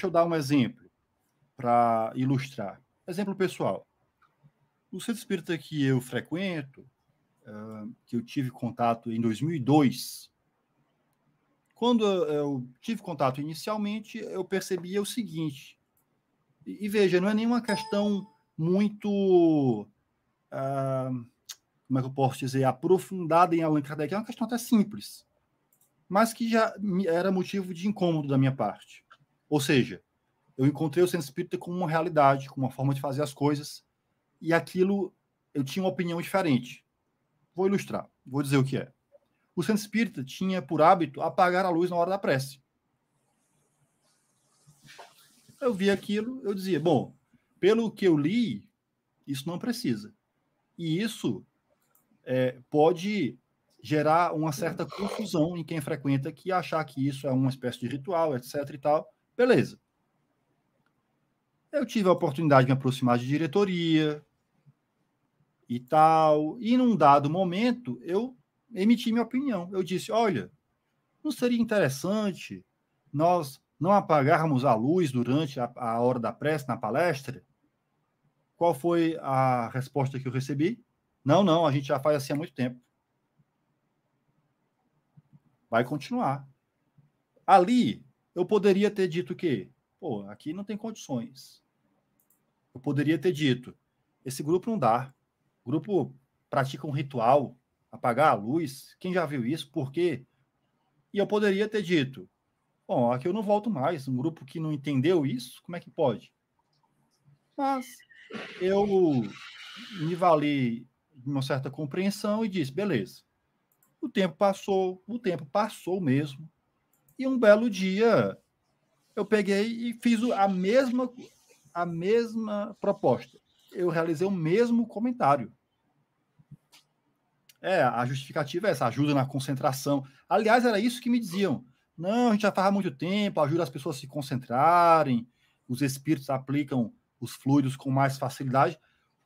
Deixa eu dar um exemplo para ilustrar. Exemplo pessoal. O centro espírita que eu frequento, uh, que eu tive contato em 2002, quando eh, eu tive contato inicialmente, eu percebia o seguinte. E, e veja, não é nenhuma questão muito. Uh, como é que eu posso dizer? Aprofundada em Allan Kardec. É uma questão até simples, mas que já era motivo de incômodo da minha parte. Ou seja, eu encontrei o centro espírita como uma realidade, com uma forma de fazer as coisas, e aquilo eu tinha uma opinião diferente. Vou ilustrar, vou dizer o que é. O centro espírita tinha por hábito apagar a luz na hora da prece. Eu via aquilo, eu dizia, bom, pelo que eu li, isso não precisa. E isso é, pode gerar uma certa confusão em quem frequenta que achar que isso é uma espécie de ritual, etc e tal. Beleza. Eu tive a oportunidade de me aproximar de diretoria e tal. E num dado momento, eu emiti minha opinião. Eu disse: olha, não seria interessante nós não apagarmos a luz durante a, a hora da prece na palestra? Qual foi a resposta que eu recebi? Não, não, a gente já faz assim há muito tempo. Vai continuar. Ali, eu poderia ter dito que, pô, aqui não tem condições. Eu poderia ter dito, esse grupo não dá. O grupo pratica um ritual, apagar a luz. Quem já viu isso? Por quê? E eu poderia ter dito, bom, aqui eu não volto mais. Um grupo que não entendeu isso, como é que pode? Mas eu me vali de uma certa compreensão e disse, beleza. O tempo passou, o tempo passou mesmo. E um belo dia eu peguei e fiz a mesma a mesma proposta. Eu realizei o mesmo comentário. É, a justificativa é essa, ajuda na concentração. Aliás, era isso que me diziam. Não, a gente já faz há muito tempo, ajuda as pessoas a se concentrarem, os espíritos aplicam os fluidos com mais facilidade.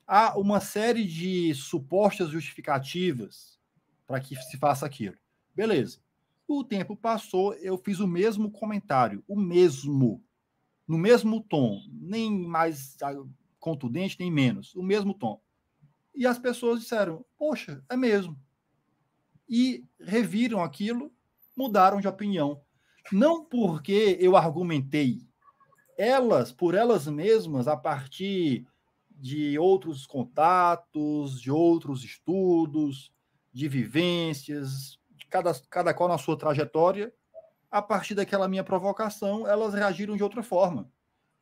Há uma série de supostas justificativas para que se faça aquilo. Beleza. O tempo passou, eu fiz o mesmo comentário, o mesmo, no mesmo tom, nem mais ah, contundente, nem menos, o mesmo tom. E as pessoas disseram: Poxa, é mesmo. E reviram aquilo, mudaram de opinião. Não porque eu argumentei, elas, por elas mesmas, a partir de outros contatos, de outros estudos, de vivências, cada, cada qual na sua trajetória. A partir daquela minha provocação, elas reagiram de outra forma.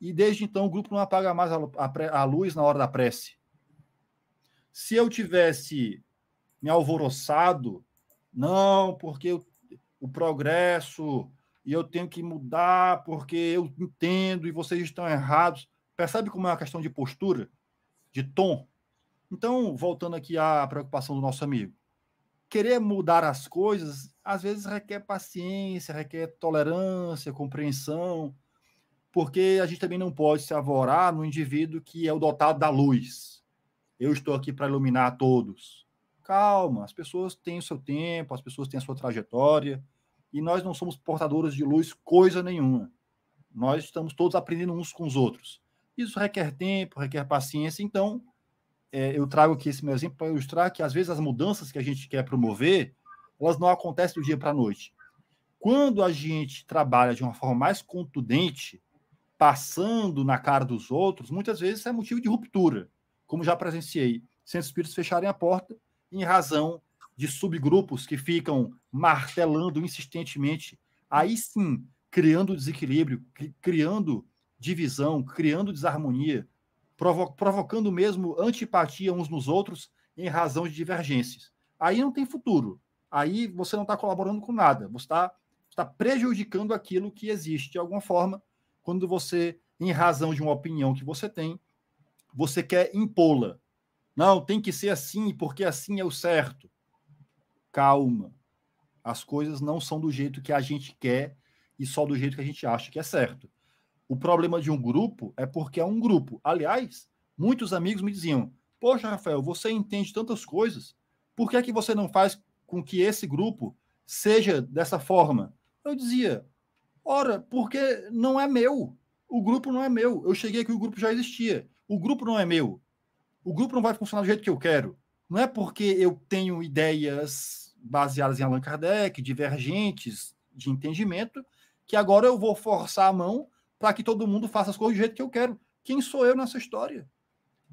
E desde então o grupo não apaga mais a, a, a luz na hora da prece. Se eu tivesse me alvoroçado, não, porque eu, o progresso e eu tenho que mudar porque eu entendo e vocês estão errados. Percebe como é uma questão de postura, de tom? Então, voltando aqui à preocupação do nosso amigo, querer mudar as coisas às vezes requer paciência, requer tolerância, compreensão, porque a gente também não pode se avorar no indivíduo que é o dotado da luz. Eu estou aqui para iluminar todos. Calma, as pessoas têm o seu tempo, as pessoas têm a sua trajetória, e nós não somos portadores de luz coisa nenhuma. Nós estamos todos aprendendo uns com os outros. Isso requer tempo, requer paciência, então é, eu trago aqui esse meu exemplo para ilustrar que às vezes as mudanças que a gente quer promover, elas não acontecem do dia para a noite. Quando a gente trabalha de uma forma mais contundente, passando na cara dos outros, muitas vezes é motivo de ruptura, como já presenciei. Centros espíritos fecharem a porta em razão de subgrupos que ficam martelando insistentemente, aí sim, criando desequilíbrio, criando divisão, criando desarmonia, provo provocando mesmo antipatia uns nos outros em razão de divergências. Aí não tem futuro. Aí você não está colaborando com nada. Você está tá prejudicando aquilo que existe de alguma forma quando você, em razão de uma opinião que você tem, você quer impô-la. Não, tem que ser assim, porque assim é o certo. Calma. As coisas não são do jeito que a gente quer e só do jeito que a gente acha que é certo. O problema de um grupo é porque é um grupo. Aliás, muitos amigos me diziam: Poxa, Rafael, você entende tantas coisas, por que é que você não faz com que esse grupo seja dessa forma? Eu dizia: Ora, porque não é meu. O grupo não é meu. Eu cheguei aqui, o grupo já existia. O grupo não é meu. O grupo não vai funcionar do jeito que eu quero. Não é porque eu tenho ideias baseadas em Allan Kardec, divergentes de entendimento, que agora eu vou forçar a mão para que todo mundo faça as coisas do jeito que eu quero. Quem sou eu nessa história?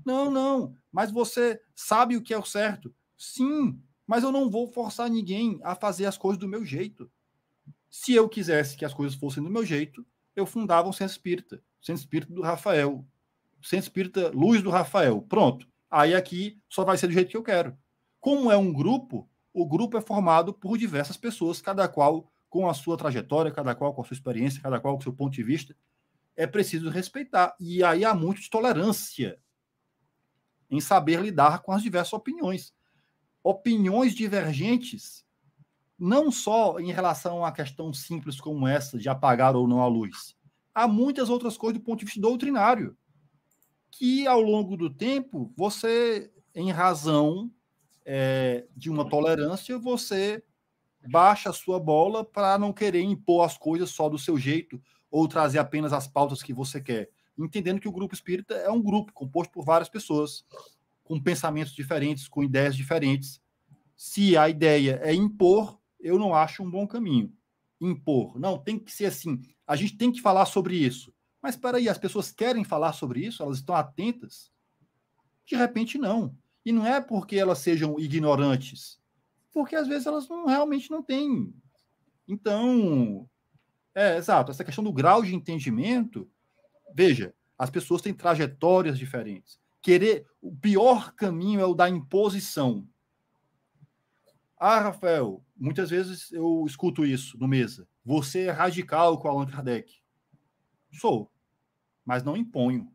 Não, não, mas você sabe o que é o certo. Sim, mas eu não vou forçar ninguém a fazer as coisas do meu jeito. Se eu quisesse que as coisas fossem do meu jeito, eu fundava um centro espírita. Centro espírita do Rafael. Centro espírita Luz do Rafael. Pronto. Aí aqui só vai ser do jeito que eu quero. Como é um grupo, o grupo é formado por diversas pessoas, cada qual com a sua trajetória, cada qual com a sua experiência, cada qual com o seu ponto de vista é preciso respeitar. E aí há muito de tolerância em saber lidar com as diversas opiniões. Opiniões divergentes, não só em relação a questão simples como essa de apagar ou não a luz. Há muitas outras coisas do ponto de vista doutrinário que ao longo do tempo você, em razão é, de uma tolerância, você baixa a sua bola para não querer impor as coisas só do seu jeito, ou trazer apenas as pautas que você quer. Entendendo que o grupo espírita é um grupo composto por várias pessoas, com pensamentos diferentes, com ideias diferentes. Se a ideia é impor, eu não acho um bom caminho. Impor. Não, tem que ser assim. A gente tem que falar sobre isso. Mas espera aí, as pessoas querem falar sobre isso? Elas estão atentas? De repente, não. E não é porque elas sejam ignorantes, porque às vezes elas não, realmente não têm. Então, é, exato. Essa questão do grau de entendimento, veja, as pessoas têm trajetórias diferentes. Querer, o pior caminho é o da imposição. Ah, Rafael, muitas vezes eu escuto isso no mesa. Você é radical com Allan Kardec. Sou, mas não imponho.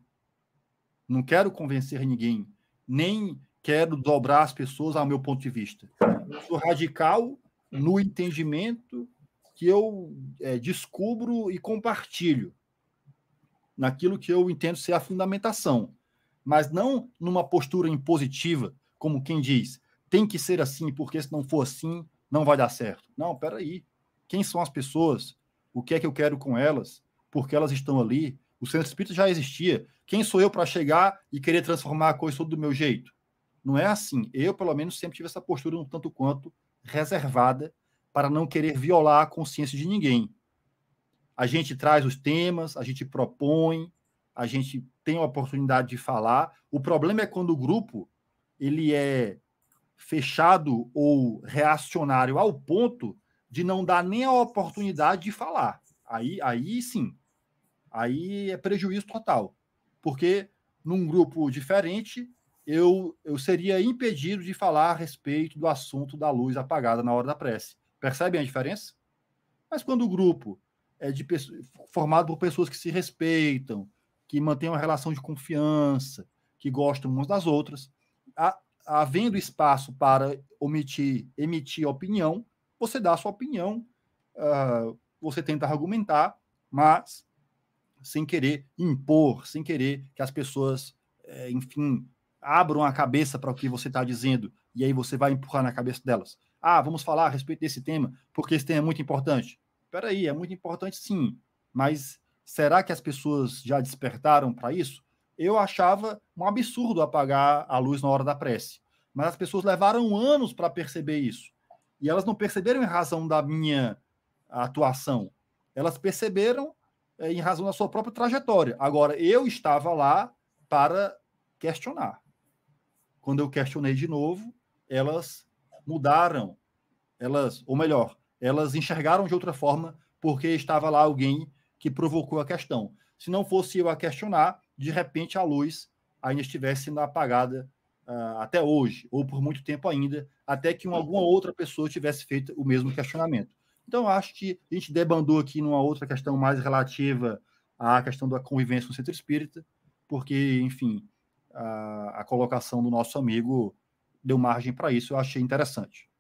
Não quero convencer ninguém, nem quero dobrar as pessoas ao meu ponto de vista. Eu sou radical no entendimento que eu é, descubro e compartilho naquilo que eu entendo ser a fundamentação, mas não numa postura impositiva, como quem diz, tem que ser assim, porque se não for assim, não vai dar certo. Não, peraí. Quem são as pessoas? O que é que eu quero com elas? Porque elas estão ali? O centro espírita já existia. Quem sou eu para chegar e querer transformar a coisa do meu jeito? Não é assim. Eu, pelo menos, sempre tive essa postura um tanto quanto reservada para não querer violar a consciência de ninguém. A gente traz os temas, a gente propõe, a gente tem a oportunidade de falar. O problema é quando o grupo ele é fechado ou reacionário ao ponto de não dar nem a oportunidade de falar. Aí, aí sim, aí é prejuízo total, porque num grupo diferente eu, eu seria impedido de falar a respeito do assunto da luz apagada na hora da prece. Percebem a diferença? Mas quando o grupo é de, formado por pessoas que se respeitam, que mantêm uma relação de confiança, que gostam umas das outras, há, havendo espaço para omitir, emitir opinião, você dá a sua opinião, uh, você tenta argumentar, mas sem querer impor, sem querer que as pessoas, eh, enfim, abram a cabeça para o que você está dizendo, e aí você vai empurrar na cabeça delas. Ah, vamos falar a respeito desse tema, porque esse tema é muito importante. Espera aí, é muito importante sim, mas será que as pessoas já despertaram para isso? Eu achava um absurdo apagar a luz na hora da prece, mas as pessoas levaram anos para perceber isso. E elas não perceberam em razão da minha atuação. Elas perceberam é, em razão da sua própria trajetória. Agora, eu estava lá para questionar. Quando eu questionei de novo, elas mudaram, elas, ou melhor, elas enxergaram de outra forma porque estava lá alguém que provocou a questão. Se não fosse eu a questionar, de repente a luz ainda estivesse sendo apagada uh, até hoje, ou por muito tempo ainda, até que uma, alguma outra pessoa tivesse feito o mesmo questionamento. Então, acho que a gente debandou aqui numa outra questão mais relativa à questão da convivência no centro espírita, porque, enfim, a, a colocação do nosso amigo deu margem para isso, eu achei interessante.